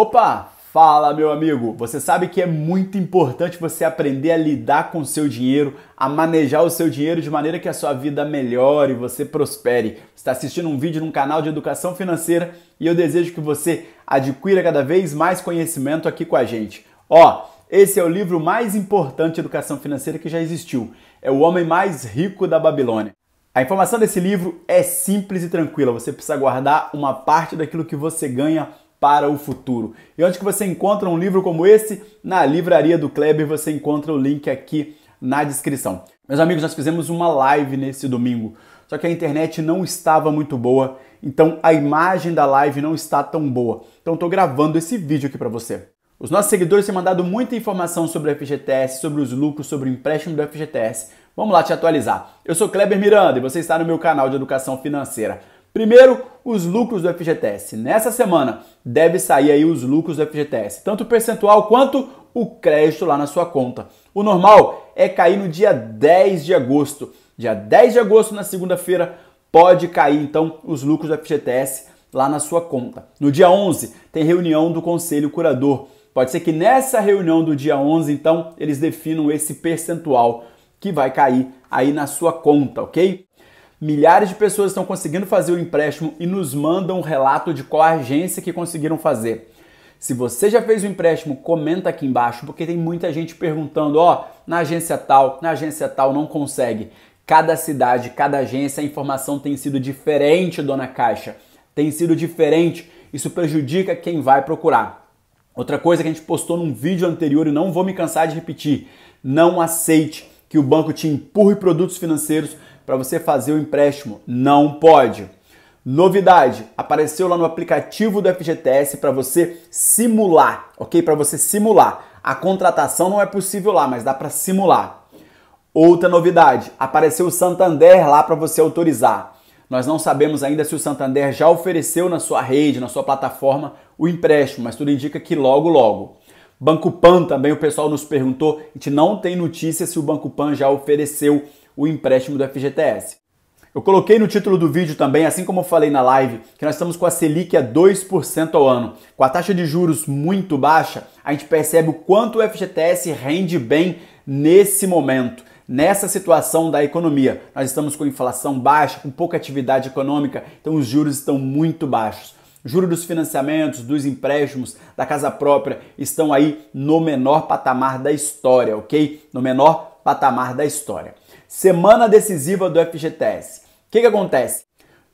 Opa! Fala, meu amigo! Você sabe que é muito importante você aprender a lidar com o seu dinheiro, a manejar o seu dinheiro de maneira que a sua vida melhore e você prospere. Você está assistindo um vídeo num canal de educação financeira e eu desejo que você adquira cada vez mais conhecimento aqui com a gente. Ó, esse é o livro mais importante de educação financeira que já existiu. É O Homem Mais Rico da Babilônia. A informação desse livro é simples e tranquila. Você precisa guardar uma parte daquilo que você ganha para o futuro. E onde que você encontra um livro como esse? Na livraria do Kleber, você encontra o link aqui na descrição. Meus amigos, nós fizemos uma live nesse domingo, só que a internet não estava muito boa, então a imagem da live não está tão boa. Então estou gravando esse vídeo aqui para você. Os nossos seguidores têm mandado muita informação sobre o FGTS, sobre os lucros, sobre o empréstimo do FGTS. Vamos lá te atualizar. Eu sou Kleber Miranda e você está no meu canal de educação financeira. Primeiro, os lucros do FGTS. Nessa semana deve sair aí os lucros do FGTS, tanto o percentual quanto o crédito lá na sua conta. O normal é cair no dia 10 de agosto. Dia 10 de agosto, na segunda-feira, pode cair então os lucros do FGTS lá na sua conta. No dia 11 tem reunião do conselho curador. Pode ser que nessa reunião do dia 11, então, eles definam esse percentual que vai cair aí na sua conta, ok? Milhares de pessoas estão conseguindo fazer o empréstimo e nos mandam um relato de qual agência que conseguiram fazer. Se você já fez o empréstimo, comenta aqui embaixo, porque tem muita gente perguntando, ó, oh, na agência tal, na agência tal não consegue. Cada cidade, cada agência, a informação tem sido diferente, dona Caixa. Tem sido diferente. Isso prejudica quem vai procurar. Outra coisa que a gente postou num vídeo anterior e não vou me cansar de repetir: não aceite que o banco te empurre produtos financeiros para você fazer o empréstimo. Não pode. Novidade, apareceu lá no aplicativo do FGTS para você simular, OK? Para você simular. A contratação não é possível lá, mas dá para simular. Outra novidade, apareceu o Santander lá para você autorizar. Nós não sabemos ainda se o Santander já ofereceu na sua rede, na sua plataforma, o empréstimo, mas tudo indica que logo, logo. Banco Pan também, o pessoal nos perguntou, a gente não tem notícia se o Banco Pan já ofereceu o empréstimo do FGTS. Eu coloquei no título do vídeo também, assim como eu falei na live, que nós estamos com a Selic a 2% ao ano. Com a taxa de juros muito baixa, a gente percebe o quanto o FGTS rende bem nesse momento. Nessa situação da economia, nós estamos com inflação baixa, com pouca atividade econômica, então os juros estão muito baixos. Juros juro dos financiamentos, dos empréstimos, da casa própria estão aí no menor patamar da história, ok? No menor patamar da história. Semana decisiva do FGTS. O que, que acontece?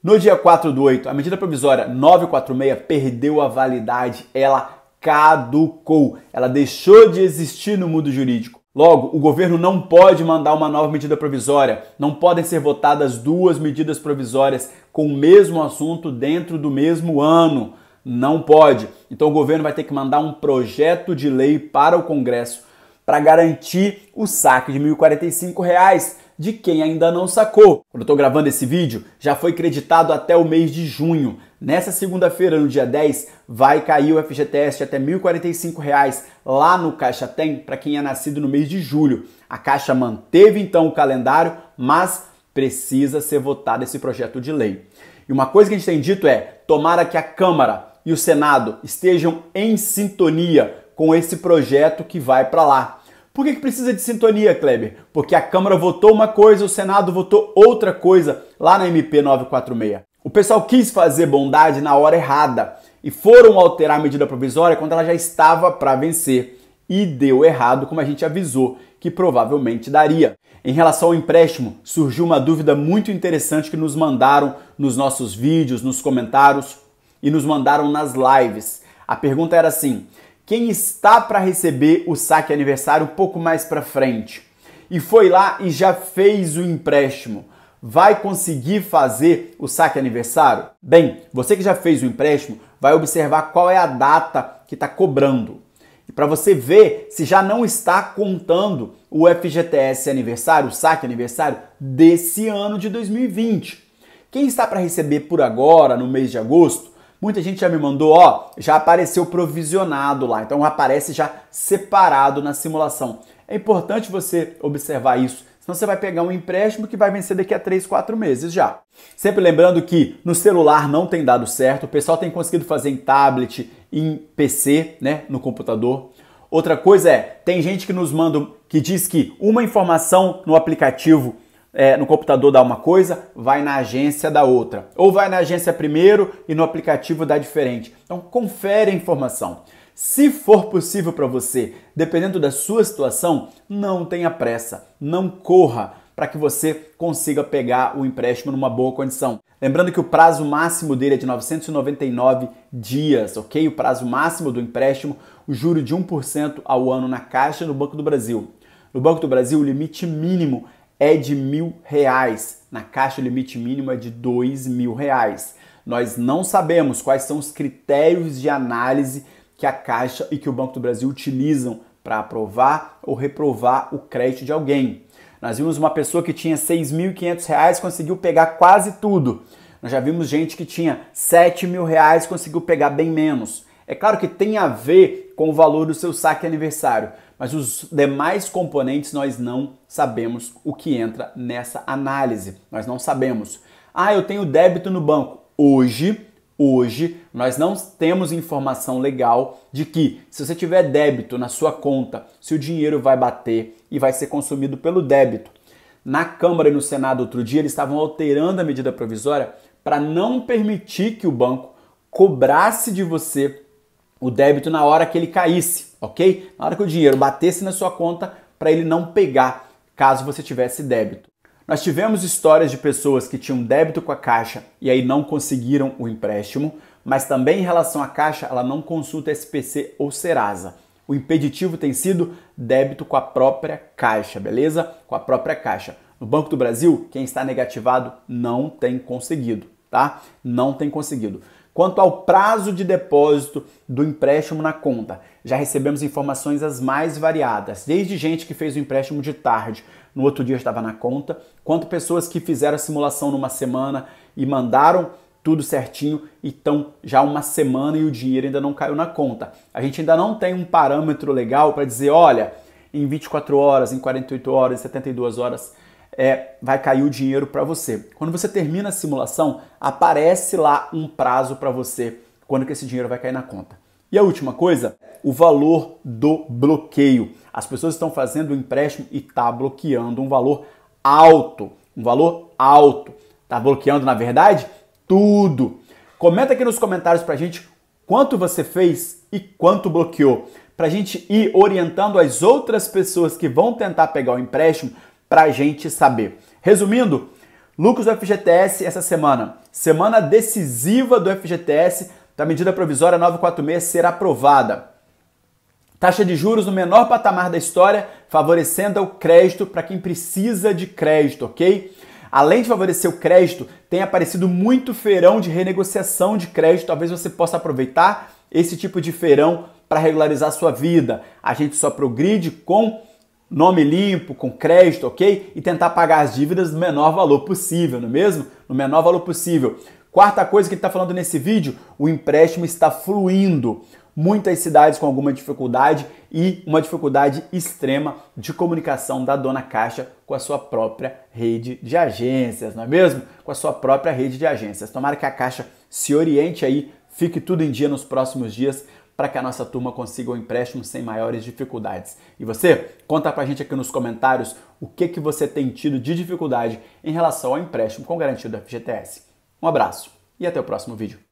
No dia 4 do 8, a medida provisória 946 perdeu a validade, ela caducou, ela deixou de existir no mundo jurídico. Logo, o governo não pode mandar uma nova medida provisória, não podem ser votadas duas medidas provisórias com o mesmo assunto dentro do mesmo ano. Não pode. Então o governo vai ter que mandar um projeto de lei para o Congresso para garantir o saque de R$ 1.045 reais de quem ainda não sacou. Quando eu estou gravando esse vídeo, já foi creditado até o mês de junho. Nessa segunda-feira, no dia 10, vai cair o FGTS de até R$ 1.045 reais lá no Caixa Tem para quem é nascido no mês de julho. A Caixa manteve então o calendário, mas precisa ser votado esse projeto de lei. E uma coisa que a gente tem dito é: tomara que a Câmara e o Senado estejam em sintonia com esse projeto que vai para lá. Por que, que precisa de sintonia, Kleber? Porque a Câmara votou uma coisa, o Senado votou outra coisa lá na MP 946. O pessoal quis fazer bondade na hora errada e foram alterar a medida provisória quando ela já estava para vencer. E deu errado, como a gente avisou que provavelmente daria. Em relação ao empréstimo, surgiu uma dúvida muito interessante que nos mandaram nos nossos vídeos, nos comentários e nos mandaram nas lives. A pergunta era assim: quem está para receber o saque aniversário um pouco mais para frente e foi lá e já fez o empréstimo, vai conseguir fazer o saque aniversário? Bem, você que já fez o empréstimo vai observar qual é a data que está cobrando. E para você ver se já não está contando o FGTS aniversário, o saque aniversário desse ano de 2020. Quem está para receber por agora, no mês de agosto, Muita gente já me mandou, ó, já apareceu provisionado lá, então aparece já separado na simulação. É importante você observar isso, senão você vai pegar um empréstimo que vai vencer daqui a 3, 4 meses já. Sempre lembrando que no celular não tem dado certo, o pessoal tem conseguido fazer em tablet, em PC, né, no computador. Outra coisa é, tem gente que nos manda que diz que uma informação no aplicativo é, no computador dá uma coisa, vai na agência da outra. Ou vai na agência primeiro e no aplicativo dá diferente. Então confere a informação. Se for possível para você, dependendo da sua situação, não tenha pressa, não corra para que você consiga pegar o empréstimo numa boa condição. Lembrando que o prazo máximo dele é de 999 dias, ok? O prazo máximo do empréstimo, o juro de 1% ao ano na Caixa no Banco do Brasil. No Banco do Brasil, o limite mínimo é de mil reais. Na Caixa, o limite mínimo é de dois mil reais. Nós não sabemos quais são os critérios de análise que a Caixa e que o Banco do Brasil utilizam para aprovar ou reprovar o crédito de alguém. Nós vimos uma pessoa que tinha R$ reais conseguiu pegar quase tudo. Nós já vimos gente que tinha mil reais conseguiu pegar bem menos. É claro que tem a ver com o valor do seu saque aniversário, mas os demais componentes nós não sabemos o que entra nessa análise. Nós não sabemos. Ah, eu tenho débito no banco. Hoje, hoje nós não temos informação legal de que se você tiver débito na sua conta, se o dinheiro vai bater e vai ser consumido pelo débito. Na Câmara e no Senado outro dia eles estavam alterando a medida provisória para não permitir que o banco cobrasse de você o débito na hora que ele caísse, ok? Na hora que o dinheiro batesse na sua conta para ele não pegar caso você tivesse débito. Nós tivemos histórias de pessoas que tinham débito com a Caixa e aí não conseguiram o empréstimo, mas também em relação à Caixa, ela não consulta SPC ou Serasa. O impeditivo tem sido débito com a própria Caixa, beleza? Com a própria Caixa. No Banco do Brasil, quem está negativado não tem conseguido, tá? Não tem conseguido. Quanto ao prazo de depósito do empréstimo na conta, já recebemos informações as mais variadas, desde gente que fez o empréstimo de tarde, no outro dia estava na conta, quanto pessoas que fizeram a simulação numa semana e mandaram tudo certinho, então já uma semana e o dinheiro ainda não caiu na conta. A gente ainda não tem um parâmetro legal para dizer, olha, em 24 horas, em 48 horas, em 72 horas, é, vai cair o dinheiro para você. Quando você termina a simulação, aparece lá um prazo para você quando que esse dinheiro vai cair na conta. E a última coisa, o valor do bloqueio. As pessoas estão fazendo o empréstimo e está bloqueando um valor alto, um valor alto. Está bloqueando, na verdade, tudo. Comenta aqui nos comentários para a gente quanto você fez e quanto bloqueou, para a gente ir orientando as outras pessoas que vão tentar pegar o empréstimo para a gente saber. Resumindo, lucros do FGTS essa semana, semana decisiva do FGTS da medida provisória 946 será aprovada. Taxa de juros no menor patamar da história, favorecendo o crédito para quem precisa de crédito, ok? Além de favorecer o crédito, tem aparecido muito feirão de renegociação de crédito. Talvez você possa aproveitar esse tipo de feirão para regularizar sua vida. A gente só progride com nome limpo, com crédito, ok? E tentar pagar as dívidas no menor valor possível, não é mesmo? No menor valor possível. Quarta coisa que ele está falando nesse vídeo: o empréstimo está fluindo. Muitas cidades com alguma dificuldade e uma dificuldade extrema de comunicação da dona Caixa com a sua própria rede de agências, não é mesmo? Com a sua própria rede de agências. Tomara que a Caixa se oriente aí, fique tudo em dia nos próximos dias para que a nossa turma consiga o um empréstimo sem maiores dificuldades. E você, conta para a gente aqui nos comentários o que, que você tem tido de dificuldade em relação ao empréstimo com garantia do FGTS. Um abraço e até o próximo vídeo.